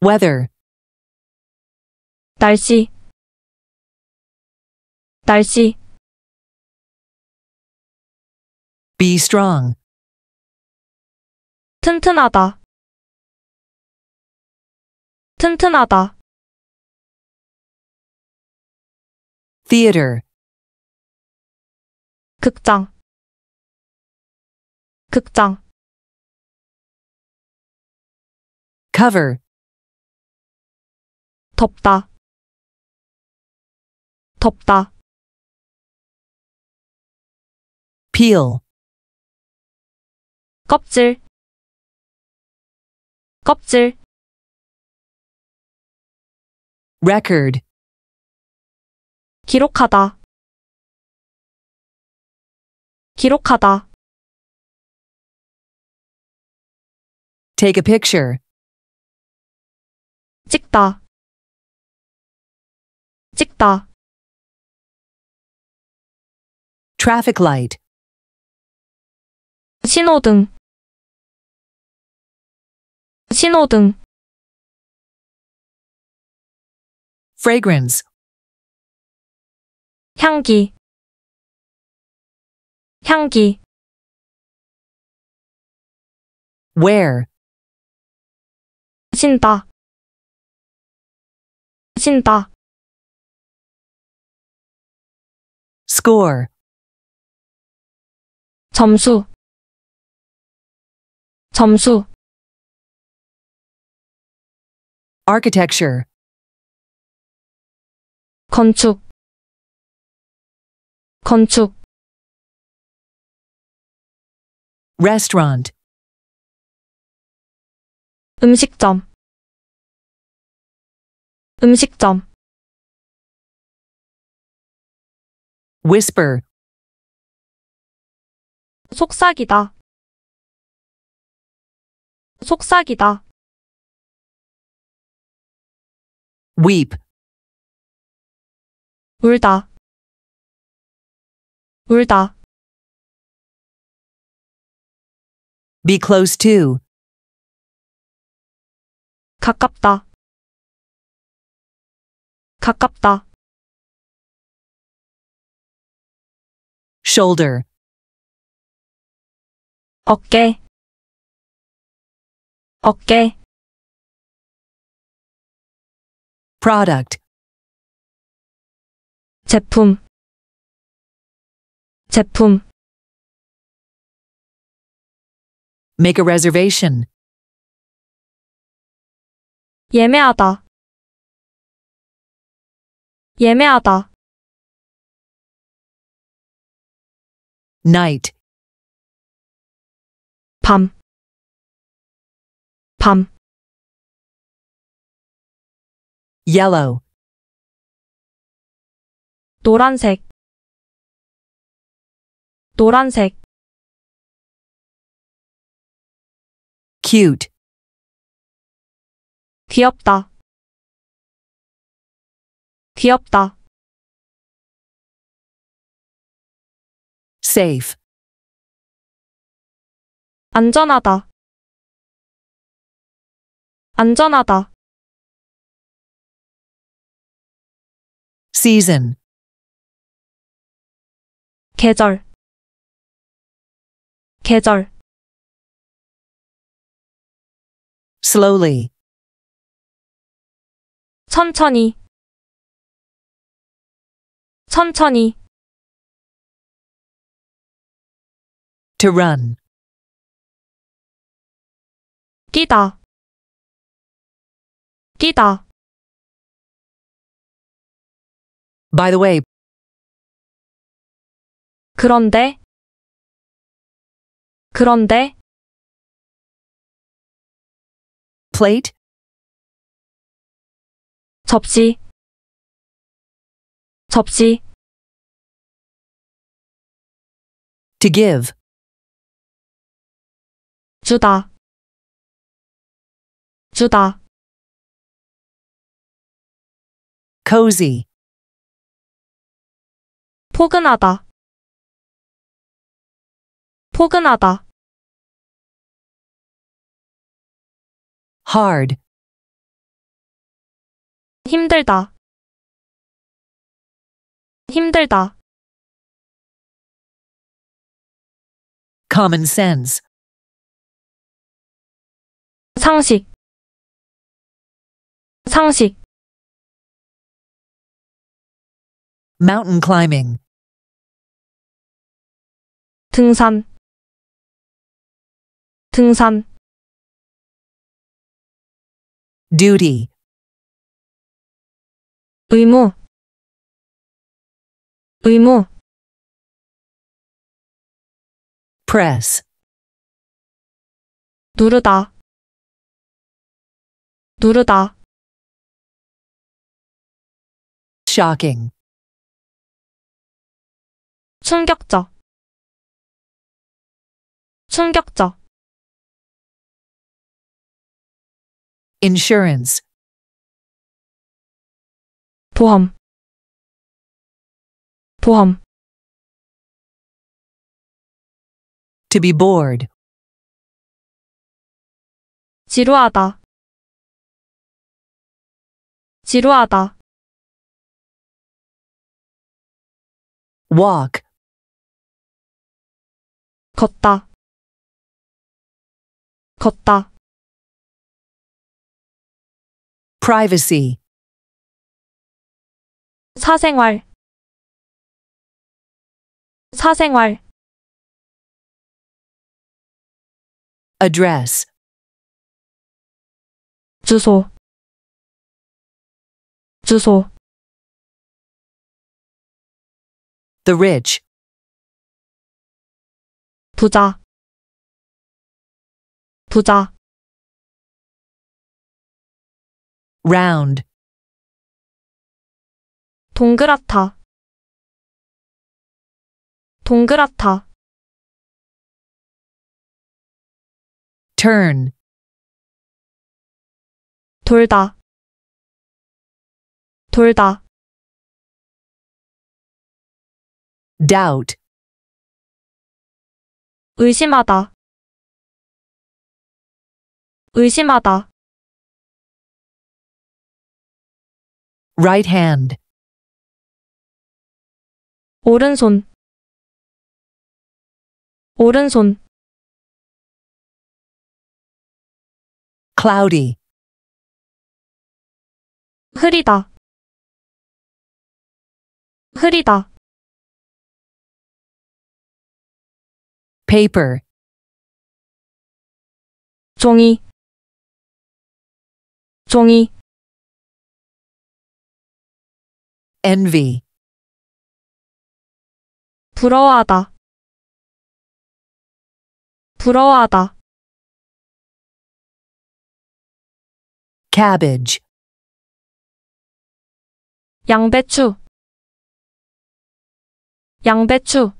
weather 날씨 날씨 be strong 튼튼하다 튼튼하다 theater 극장 극장 cover 덥다 덥다 peel 껍질 껍질 record 기록하다 기록하다 take a picture 찍다 다 traffic light 신호등 신호등 fragrance 향기 향기 wear 신다 신다 score 점수 점수 architecture 건축 건축 restaurant 음식점 음식점 whisper. 속삭이다. 속삭이다. weep. 울다. 울다. be close to. 가깝다. 가깝다. shoulder. 어깨 어깨 product 제품 제품 make a reservation 예매하다 예매하다 night 밤, 밤 yellow 노란색 노란색 cute 귀엽다 귀엽다 Safe. 안전하다. 안전하다. Season. 계절. 계절. Slowly. 천천히. 천천히. To run. 뛰다 뛰다 By the way, 그런데 그런데 plate, 접시 접시 to give. 주다 주다 cozy 포근하다 포근하다 hard 힘들다 힘들다 common sense 상식 상식 mountain climbing 등산 등산 duty 의무 의무 press 누르다 누르다. shocking, 충격적. 충격적. insurance, 보험. 보험. to be bored, 지루하다. 지루하다. walk, 걷다. 걷다. privacy, 사생활. 사생활. address, 주소. 주소 The rich 부자 부자 round 동그랗다 동그랗다 turn 돌다 돌다 doubt 의심하다 의심하다 right hand 오른손 오른손 cloudy 흐리다 흐리다. paper 종이 종이 envy 부러워하다 부러워하다 cabbage 양배추 양배추